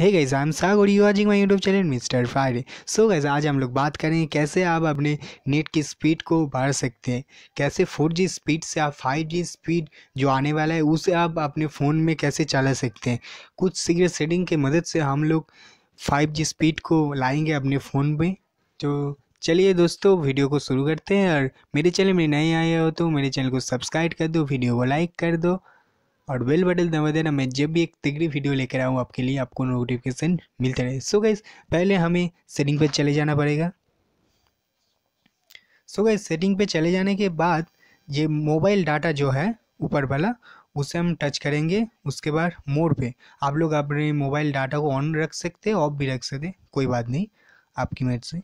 hey guys I am और you watching my YouTube channel Mister Fire so guys आज हम लोग बात करेंगे कैसे आप अपने नेट की स्पीड को बढ़ा सकते हैं कैसे 4G स्पीड से आप 5G स्पीड जो आने वाला है उसे आप अपने फ़ोन में कैसे चला सकते हैं कुछ सीक्रेट सेटिंग के मदद से हम लोग 5G स्पीड को लाएंगे अपने फ़ोन में तो चलिए दोस्तों वीडियो को शुरू करते हैं और मेरे चैनल में नए आए हो तो मेरे चैनल को सब्सक्राइब कर दो वीडियो को लाइक कर दो और बेल बटन दबा देना मैं जब भी एक तगड़ी वीडियो लेकर आऊँ आपके लिए आपको नोटिफिकेशन मिलता रहे सो गैस पहले हमें सेटिंग पर चले जाना पड़ेगा सो गैस सेटिंग पे चले जाने के बाद ये मोबाइल डाटा जो है ऊपर वाला उसे हम टच करेंगे उसके बाद मोड पे आप लोग अपने मोबाइल डाटा को ऑन रख सकते ऑफ भी रख सकते कोई बात नहीं आपकी मर्ज से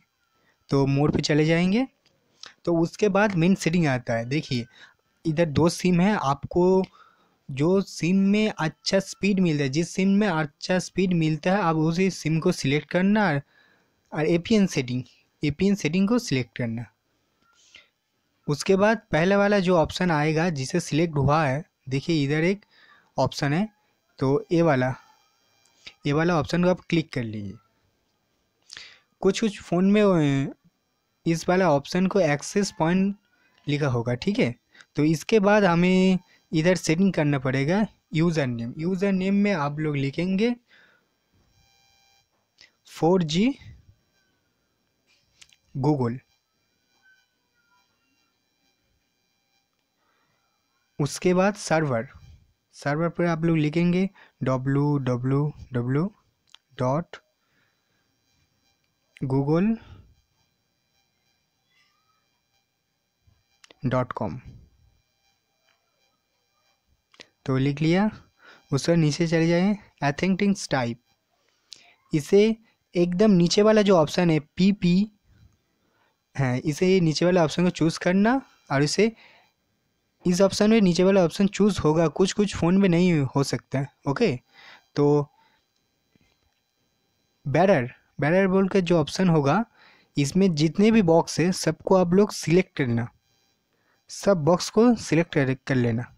तो मोड पे चले जाएंगे तो उसके बाद मेन सेटिंग आता है देखिए इधर दो सिम है आपको जो सिम में अच्छा स्पीड मिलता है जिस सिम में अच्छा स्पीड मिलता है आप उसी सिम को सिलेक्ट करना और, P N setting N setting को सिलेक्ट करना उसके बाद पहले वाला जो ऑप्शन आएगा जिसे सिलेक्ट हुआ है देखिए इधर एक ऑप्शन है तो ए वाला ए वाला ऑप्शन को आप क्लिक कर लीजिए कुछ कुछ फ़ोन में इस वाला ऑप्शन को एक्सेस पॉइंट लिखा होगा ठीक है तो इसके बाद हमें इधर सेटिंग करना पड़ेगा यूज़र नेम यूज़र नेम में आप लोग लिखेंगे फोर जी गूगल उसके बाद सर्वर सर्वर पर आप लोग लिखेंगे W W W dot Google dot com तो लिख लिया उसका नीचे चले जाए एथेंटिंग टाइप इसे एकदम नीचे वाला जो ऑप्शन है पी पी है इसे नीचे वाला ऑप्शन को चूज़ करना और इसे इस ऑप्शन में नीचे वाला ऑप्शन चूज़ होगा कुछ कुछ फ़ोन में नहीं हो सकता है ओके तो बैरर बैरर बोल के जो ऑप्शन होगा इसमें जितने भी बॉक्स है सबको आप लोग सिलेक्ट करना सब बॉक्स को सिलेक्ट कर लेना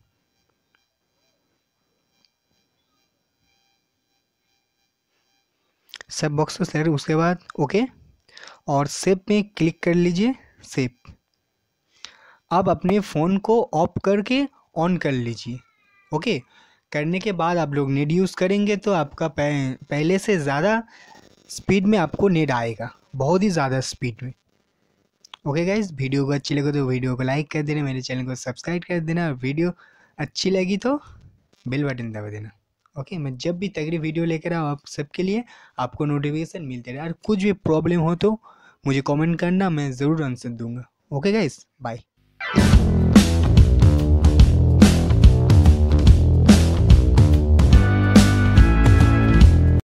सब बॉक्स को सिलेक्ट उसके बाद ओके और सेप में क्लिक कर लीजिए सेप आप अपने फ़ोन को ऑफ करके ऑन कर लीजिए ओके करने के बाद आप लोग नेट यूज़ करेंगे तो आपका पहले से ज़्यादा स्पीड में आपको नेट आएगा बहुत ही ज़्यादा स्पीड में ओके गाइज वीडियो को अच्छी लगे तो वीडियो को लाइक कर देना मेरे चैनल को सब्सक्राइब कर देना और वीडियो अच्छी लगी तो बेल बटन दबा देना ओके मैं जब भी तगड़ी वीडियो लेकर आऊँ आप सबके लिए आपको नोटिफिकेशन मिलते रहे और कुछ भी प्रॉब्लम हो तो मुझे कमेंट करना मैं ज़रूर आंसर दूंगा ओके गाइस बाय